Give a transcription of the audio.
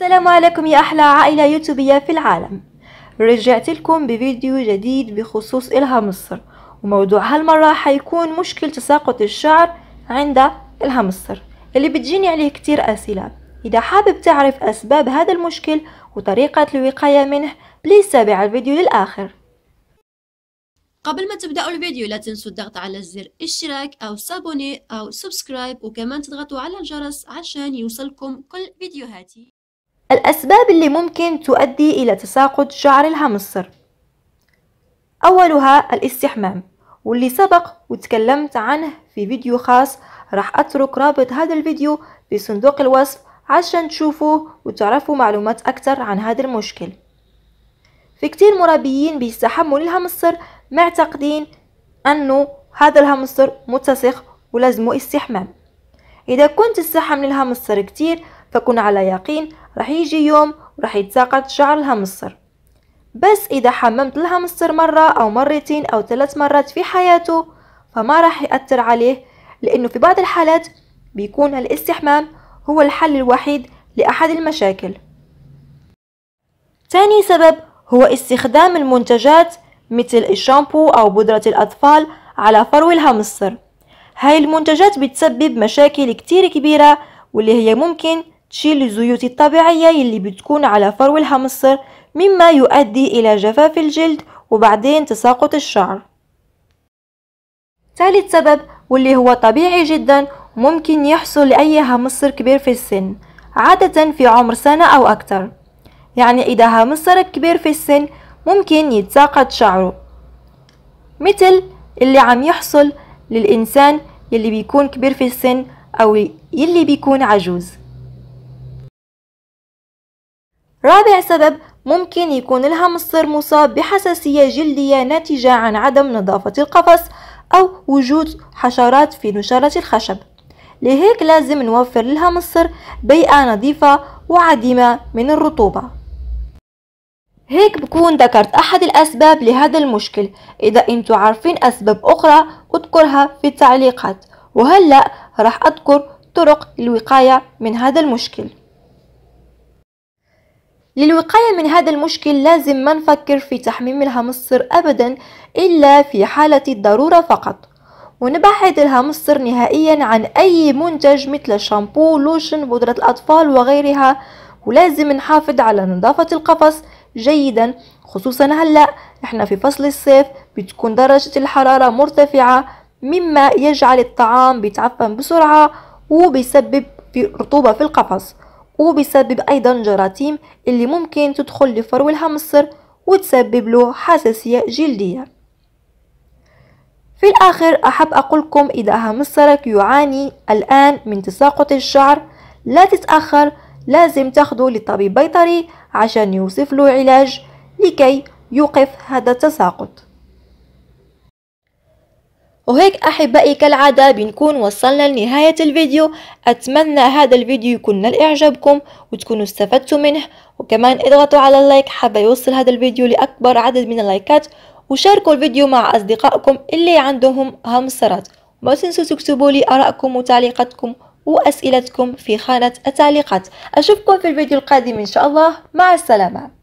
السلام عليكم يا أحلى عائلة يوتيوبية في العالم رجعت لكم بفيديو جديد بخصوص الها مصر وموضوع هالمرة حيكون مشكل تساقط الشعر عند الها مصر اللي بتجيني عليه كتير أسئلة إذا حابب تعرف أسباب هذا المشكل وطريقة الوقاية منه بليز تابع الفيديو للآخر قبل ما تبدأوا الفيديو لا تنسوا الضغط على زر اشتراك أو سابوني أو سبسكرايب وكمان تضغطوا على الجرس عشان يوصلكم كل فيديوهاتي الأسباب اللي ممكن تؤدي إلى تساقط شعر الهامستر أولها الاستحمام واللي سبق وتكلمت عنه في فيديو خاص راح أترك رابط هذا الفيديو في صندوق الوصف عشان تشوفوه وتعرفوا معلومات أكتر عن هذا المشكل في كتير مربيين بيستحموا للهامستر معتقدين أنه هذا الهامستر متسخ ولازمه استحمام إذا كنت تستحم للهامستر كتير فكن على يقين راح يجي يوم وراح يتساقط شعر الهامستر بس إذا حممت الهامستر مرة أو مرتين أو ثلاث مرات في حياته فما راح يأثر عليه لأنه في بعض الحالات بيكون الاستحمام هو الحل الوحيد لأحد المشاكل تاني سبب هو استخدام المنتجات مثل الشامبو أو بودرة الأطفال على فرو الهامستر هاي المنتجات بتسبب مشاكل كتير كبيرة واللي هي ممكن تشيل الزيوت الطبيعية اللي بتكون على فرو الهامستر مما يؤدي إلى جفاف الجلد وبعدين تساقط الشعر ثالث سبب واللي هو طبيعي جدا ممكن يحصل لأي هامستر كبير في السن عادة في عمر سنة أو أكثر يعني إذا هامسترك كبير في السن ممكن يتساقط شعره مثل اللي عم يحصل للإنسان يلي بيكون كبير في السن أو يلي بيكون عجوز رابع سبب ممكن يكون الهامستر مصاب بحساسية جلدية ناتجة عن عدم نظافة القفص أو وجود حشرات في نشرة الخشب لهيك لازم نوفر للهامستر بيئة نظيفة وعديمة من الرطوبة هيك بكون ذكرت أحد الأسباب لهذا المشكل إذا أنتوا عارفين أسباب أخرى اذكرها في التعليقات وهلأ راح أذكر طرق الوقاية من هذا المشكل للوقاية من هذا المشكل لازم ما نفكر في تحميم الهامستر أبدا إلا في حالة الضرورة فقط ونبعد الهامستر نهائيا عن أي منتج مثل الشامبو لوشن بودرة الأطفال وغيرها ولازم نحافظ على نظافة القفص جيدا خصوصا هلأ نحن في فصل الصيف بتكون درجة الحرارة مرتفعة مما يجعل الطعام بيتعفن بسرعة وبيسبب رطوبة في القفص وبيسبب أيضا جراثيم اللي ممكن تدخل لفرو الهامستر وتسبب له حساسية جلدية في الآخر أحب أقولكم إذا هامسترك يعاني الآن من تساقط الشعر لا تتأخر لازم تاخذه لطبيب بيطري عشان يوصف له علاج لكي يوقف هذا التساقط وهيك أحبائي كالعادة بنكون وصلنا لنهاية الفيديو أتمنى هذا الفيديو يكون نال إعجابكم وتكونوا استفدتوا منه وكمان اضغطوا على اللايك حابة يوصل هذا الفيديو لأكبر عدد من اللايكات وشاركوا الفيديو مع أصدقائكم اللي عندهم هم السرطان وما تنسوا تكتبوا لي آرائكم وتعليقاتكم وأسئلتكم في خانة التعليقات أشوفكم في الفيديو القادم إن شاء الله مع السلامة